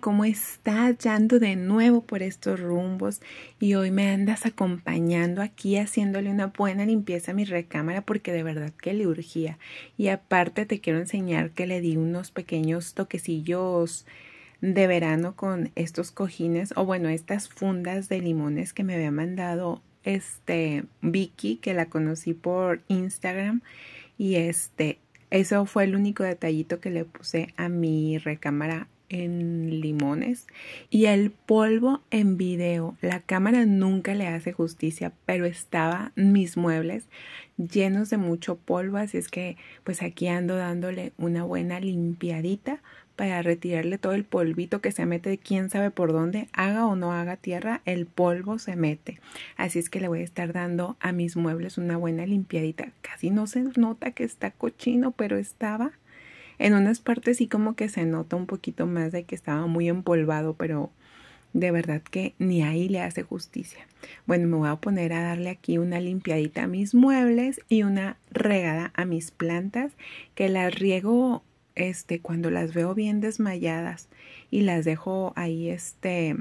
cómo está hallando de nuevo por estos rumbos y hoy me andas acompañando aquí haciéndole una buena limpieza a mi recámara porque de verdad que le urgía. Y aparte te quiero enseñar que le di unos pequeños toquecillos de verano con estos cojines o bueno, estas fundas de limones que me había mandado este Vicky que la conocí por Instagram y este eso fue el único detallito que le puse a mi recámara en limones y el polvo en video. La cámara nunca le hace justicia, pero estaba mis muebles llenos de mucho polvo, así es que pues aquí ando dándole una buena limpiadita para retirarle todo el polvito que se mete de quién sabe por dónde, haga o no haga tierra, el polvo se mete. Así es que le voy a estar dando a mis muebles una buena limpiadita. Casi no se nota que está cochino, pero estaba en unas partes sí como que se nota un poquito más de que estaba muy empolvado, pero de verdad que ni ahí le hace justicia. Bueno, me voy a poner a darle aquí una limpiadita a mis muebles y una regada a mis plantas, que las riego este cuando las veo bien desmayadas y las dejo ahí este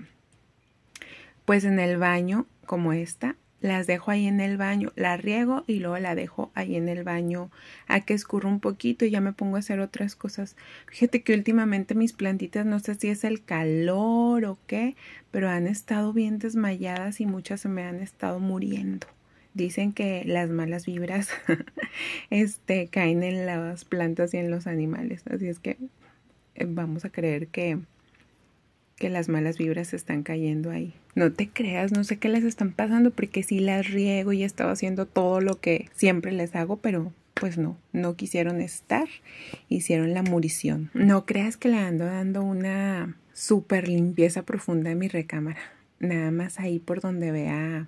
pues en el baño como esta las dejo ahí en el baño, la riego y luego la dejo ahí en el baño a que escurra un poquito y ya me pongo a hacer otras cosas. Fíjate que últimamente mis plantitas, no sé si es el calor o qué, pero han estado bien desmayadas y muchas se me han estado muriendo. Dicen que las malas vibras este, caen en las plantas y en los animales, así es que eh, vamos a creer que que las malas vibras están cayendo ahí. No te creas, no sé qué les están pasando porque sí las riego y he estado haciendo todo lo que siempre les hago, pero pues no, no quisieron estar, hicieron la murición. No creas que le ando dando una super limpieza profunda en mi recámara. Nada más ahí por donde vea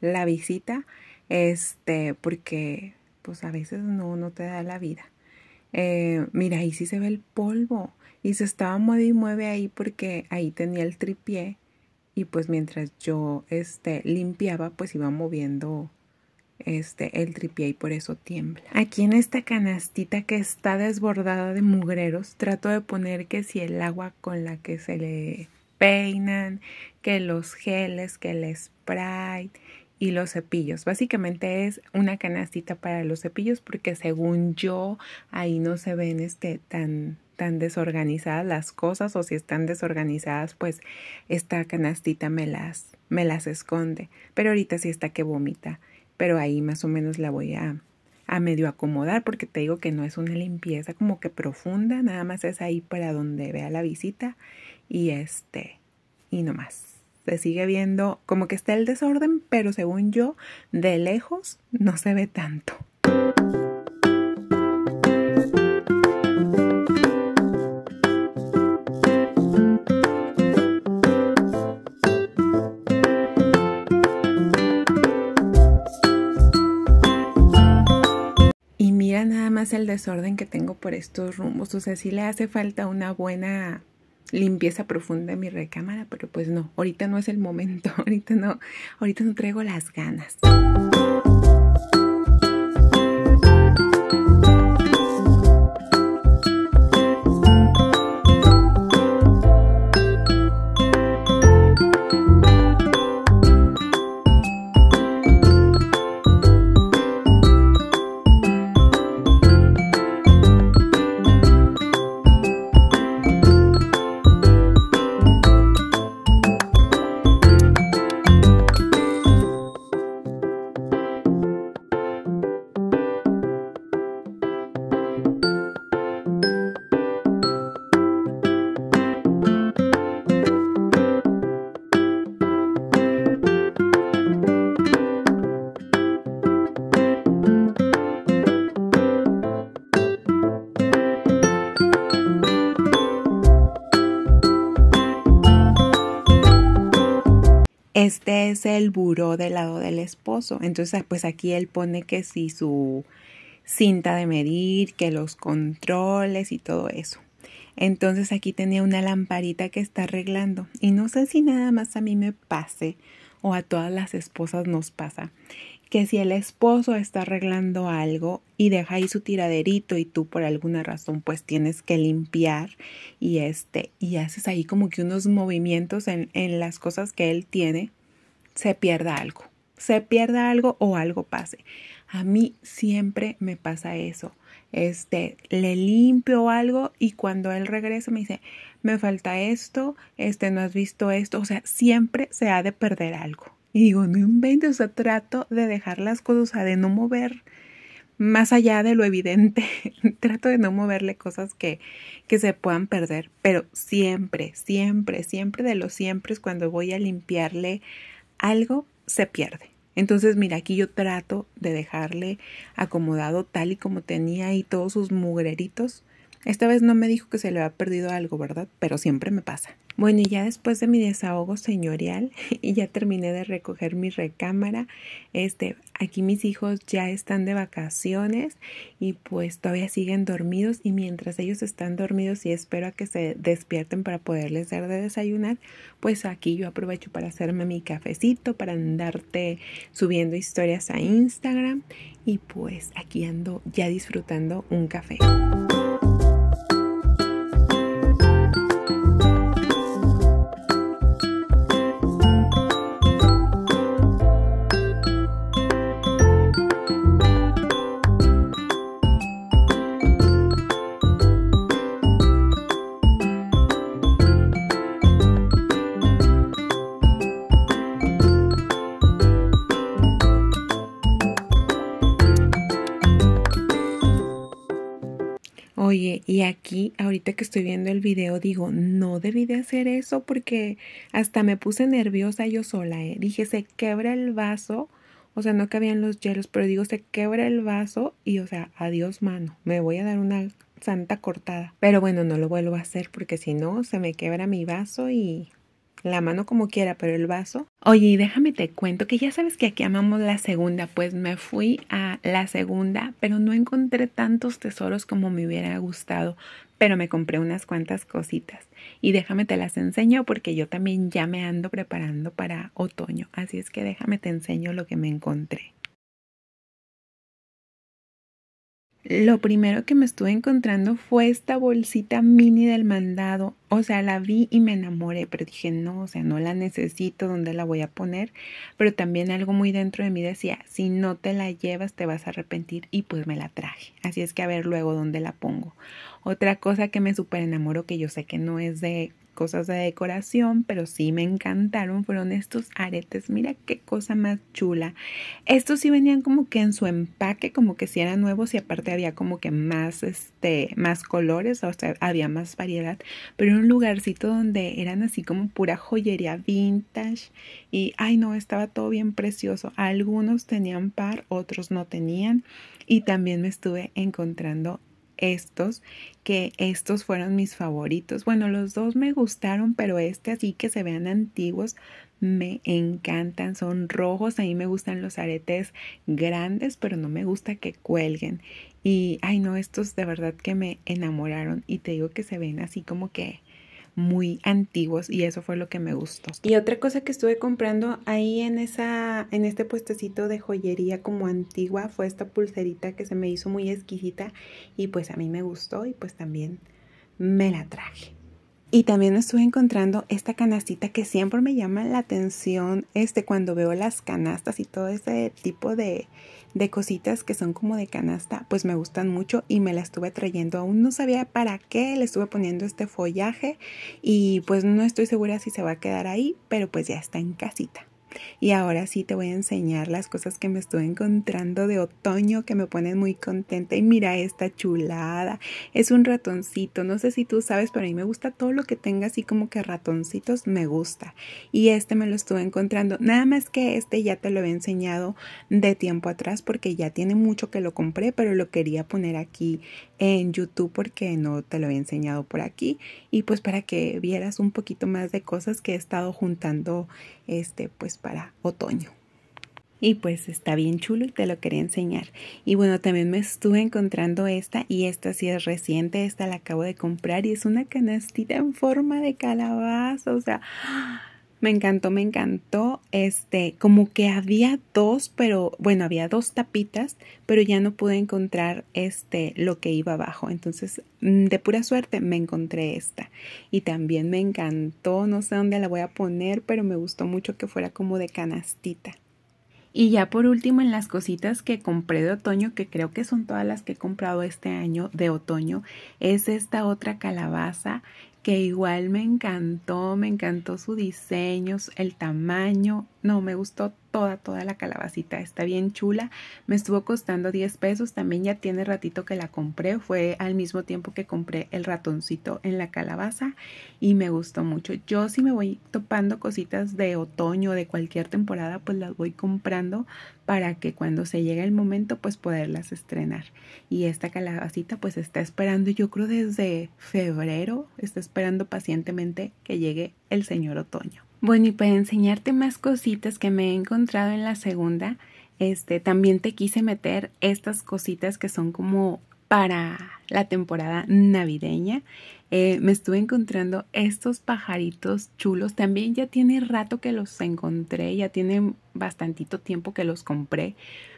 la visita, este, porque pues a veces no, no te da la vida. Eh, mira, ahí sí se ve el polvo. Y se estaba mueve y mueve ahí porque ahí tenía el tripié. Y pues mientras yo este, limpiaba, pues iba moviendo este, el tripié y por eso tiembla. Aquí en esta canastita que está desbordada de mugreros, trato de poner que si el agua con la que se le peinan, que los geles, que el spray y los cepillos. Básicamente es una canastita para los cepillos porque según yo ahí no se ven este tan tan desorganizadas las cosas o si están desorganizadas pues esta canastita me las me las esconde pero ahorita sí está que vomita pero ahí más o menos la voy a a medio acomodar porque te digo que no es una limpieza como que profunda nada más es ahí para donde vea la visita y este y no más se sigue viendo como que está el desorden, pero según yo, de lejos no se ve tanto. Y mira nada más el desorden que tengo por estos rumbos, o sea, sí le hace falta una buena limpieza profunda en mi recámara, pero pues no, ahorita no es el momento, ahorita no, ahorita no traigo las ganas. es el buró del lado del esposo. Entonces, pues aquí él pone que si su cinta de medir, que los controles y todo eso. Entonces aquí tenía una lamparita que está arreglando y no sé si nada más a mí me pase o a todas las esposas nos pasa que si el esposo está arreglando algo y deja ahí su tiraderito y tú por alguna razón pues tienes que limpiar y este y haces ahí como que unos movimientos en, en las cosas que él tiene se pierda algo, se pierda algo o algo pase. A mí siempre me pasa eso. Este, le limpio algo y cuando él regresa me dice, me falta esto, este, no has visto esto, o sea, siempre se ha de perder algo. Y digo, no inventes, o sea, trato de dejar las cosas, o sea, de no mover más allá de lo evidente, trato de no moverle cosas que, que, se puedan perder, pero siempre, siempre, siempre de lo siempre es cuando voy a limpiarle algo se pierde. Entonces, mira, aquí yo trato de dejarle acomodado tal y como tenía y todos sus mugreritos. Esta vez no me dijo que se le ha perdido algo, ¿verdad? Pero siempre me pasa. Bueno, y ya después de mi desahogo señorial y ya terminé de recoger mi recámara, este, aquí mis hijos ya están de vacaciones y pues todavía siguen dormidos y mientras ellos están dormidos y espero a que se despierten para poderles dar de desayunar, pues aquí yo aprovecho para hacerme mi cafecito, para andarte subiendo historias a Instagram y pues aquí ando ya disfrutando un café. ahorita que estoy viendo el video digo, no debí de hacer eso porque hasta me puse nerviosa yo sola. ¿eh? Dije, se quebra el vaso. O sea, no cabían los hielos, pero digo, se quebra el vaso y, o sea, adiós mano, me voy a dar una santa cortada. Pero bueno, no lo vuelvo a hacer porque si no, se me quebra mi vaso y la mano como quiera, pero el vaso. Oye, y déjame te cuento que ya sabes que aquí amamos la segunda, pues me fui a la segunda, pero no encontré tantos tesoros como me hubiera gustado, pero me compré unas cuantas cositas y déjame te las enseño porque yo también ya me ando preparando para otoño, así es que déjame te enseño lo que me encontré. Lo primero que me estuve encontrando fue esta bolsita mini del mandado. O sea, la vi y me enamoré, pero dije, no, o sea, no la necesito, ¿dónde la voy a poner? Pero también algo muy dentro de mí decía, si no te la llevas te vas a arrepentir y pues me la traje. Así es que a ver luego dónde la pongo. Otra cosa que me súper enamoro, que yo sé que no es de cosas de decoración, pero sí me encantaron, fueron estos aretes. Mira qué cosa más chula. Estos sí venían como que en su empaque, como que si sí eran nuevos y aparte había como que más, este, más colores, o sea, había más variedad, pero lugarcito donde eran así como pura joyería vintage y, ay no, estaba todo bien precioso. Algunos tenían par, otros no tenían y también me estuve encontrando estos, que estos fueron mis favoritos. Bueno, los dos me gustaron, pero este así que se vean antiguos me encantan, son rojos, a mí me gustan los aretes grandes, pero no me gusta que cuelguen. Y, ay no, estos de verdad que me enamoraron y te digo que se ven así como que muy antiguos y eso fue lo que me gustó. Y otra cosa que estuve comprando ahí en esa en este puestecito de joyería como antigua fue esta pulserita que se me hizo muy exquisita y pues a mí me gustó y pues también me la traje. Y también estuve encontrando esta canastita que siempre me llama la atención este, cuando veo las canastas y todo ese tipo de de cositas que son como de canasta, pues me gustan mucho y me la estuve trayendo. Aún no sabía para qué le estuve poniendo este follaje y pues no estoy segura si se va a quedar ahí, pero pues ya está en casita. Y ahora sí te voy a enseñar las cosas que me estuve encontrando de otoño que me ponen muy contenta. Y mira esta chulada. Es un ratoncito. No sé si tú sabes, pero a mí me gusta todo lo que tenga así como que ratoncitos. Me gusta. Y este me lo estuve encontrando. Nada más que este ya te lo he enseñado de tiempo atrás porque ya tiene mucho que lo compré, pero lo quería poner aquí en YouTube porque no te lo he enseñado por aquí. Y pues para que vieras un poquito más de cosas que he estado juntando este pues para otoño. Y pues está bien chulo y te lo quería enseñar. Y bueno, también me estuve encontrando esta y esta sí es reciente, esta la acabo de comprar y es una canastita en forma de calabaza, o sea, me encantó, me encantó. Este, como que había dos, pero bueno, había dos tapitas, pero ya no pude encontrar este lo que iba abajo. Entonces, mm, de pura suerte me encontré esta y también me encantó, no sé dónde la voy a poner, pero me gustó mucho que fuera como de canastita. Y ya por último, en las cositas que compré de otoño, que creo que son todas las que he comprado este año de otoño, es esta otra calabaza que igual me encantó, me encantó su diseño, el tamaño, no, me gustó toda, toda la calabacita. Está bien chula. Me estuvo costando 10 pesos. También ya tiene ratito que la compré. Fue al mismo tiempo que compré el ratoncito en la calabaza y me gustó mucho. Yo si me voy topando cositas de otoño, de cualquier temporada, pues las voy comprando para que cuando se llegue el momento, pues poderlas estrenar. Y esta calabacita pues está esperando, yo creo desde febrero, está esperando pacientemente que llegue el señor otoño. Bueno, y para enseñarte más cositas que me he encontrado en la segunda, este, también te quise meter estas cositas que son como para la temporada navideña. Eh, me estuve encontrando estos pajaritos chulos. También ya tiene rato que los encontré, ya tiene bastantito tiempo que los compré,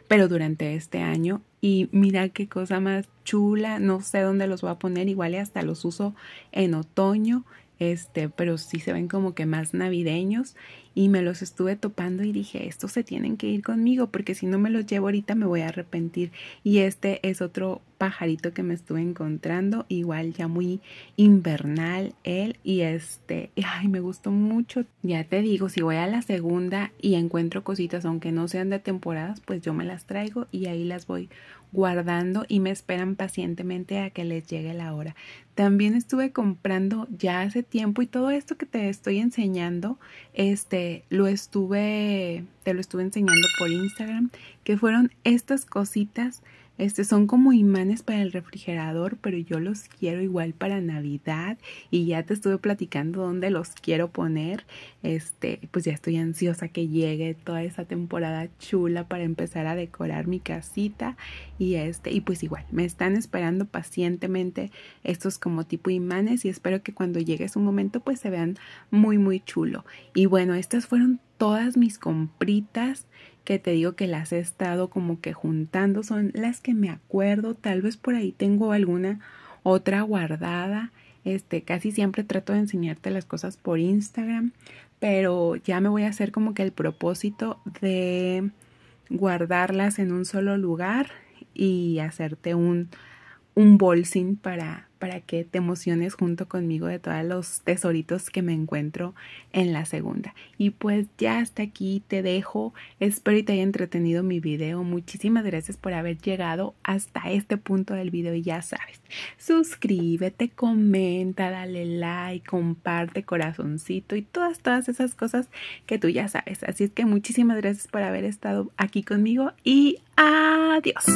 pero durante este año. Y mira qué cosa más chula. No sé dónde los voy a poner. Igual hasta los uso en otoño este, pero sí se ven como que más navideños y me los estuve topando y dije, estos se tienen que ir conmigo porque si no me los llevo ahorita me voy a arrepentir y este es otro pajarito que me estuve encontrando, igual ya muy invernal él y este, ay, me gustó mucho. Ya te digo, si voy a la segunda y encuentro cositas, aunque no sean de temporadas, pues yo me las traigo y ahí las voy guardando y me esperan pacientemente a que les llegue la hora. También estuve comprando ya hace tiempo y todo esto que te estoy enseñando, este, lo estuve, te lo estuve enseñando por Instagram, que fueron estas cositas este son como imanes para el refrigerador, pero yo los quiero igual para Navidad y ya te estuve platicando dónde los quiero poner. Este, pues ya estoy ansiosa que llegue toda esa temporada chula para empezar a decorar mi casita y este y pues igual me están esperando pacientemente estos como tipo imanes y espero que cuando llegue su momento pues se vean muy muy chulo. Y bueno, estas fueron todas mis compritas que te digo que las he estado como que juntando, son las que me acuerdo, tal vez por ahí tengo alguna otra guardada. Este, casi siempre trato de enseñarte las cosas por Instagram, pero ya me voy a hacer como que el propósito de guardarlas en un solo lugar y hacerte un un bolsín para, para que te emociones junto conmigo de todos los tesoritos que me encuentro en la segunda. Y pues ya hasta aquí te dejo. Espero y te haya entretenido mi video. Muchísimas gracias por haber llegado hasta este punto del video y ya sabes. Suscríbete, comenta, dale like, comparte corazoncito y todas, todas esas cosas que tú ya sabes. Así es que muchísimas gracias por haber estado aquí conmigo y adiós.